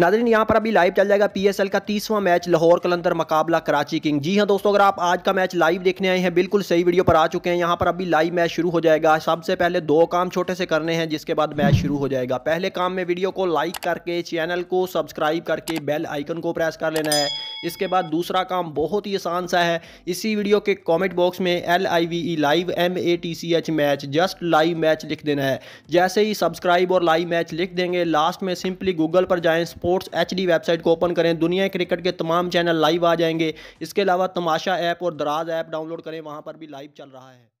Nadreen यहाँ पर अभी लाइव चल जाएगा पीएसएल का तीसवां मैच लाहौर कलंदर मुकाबला कराची किंग जी हाँ दोस्तों अगर आप आज का मैच लाइव देखने आए हैं बिल्कुल सही वीडियो पर आ चुके हैं यहाँ पर अभी लाइव मैच शुरू हो जाएगा सबसे पहले दो काम छोटे से करने हैं जिसके बाद मैच शुरू हो जाएगा पहले काम में वीडियो को लाइक करके चैनल को सब्सक्राइब करके बेल आइकन को प्रेस कर लेना है इसके बाद दूसरा काम बहुत ही आसान सा है इसी वीडियो के कॉमेंट बॉक्स में L I V E live M A T C H match just live match लिख देना है जैसे ही सब्सक्राइब और लाइव मैच लिख देंगे लास्ट में सिंपली गूगल पर जाएँ स्पोर्ट्स एच वेबसाइट को ओपन करें दुनिया क्रिकेट के तमाम चैनल लाइव आ जाएंगे इसके अलावा तमाशा ऐप और दराज ऐप डाउनलोड करें वहाँ पर भी लाइव चल रहा है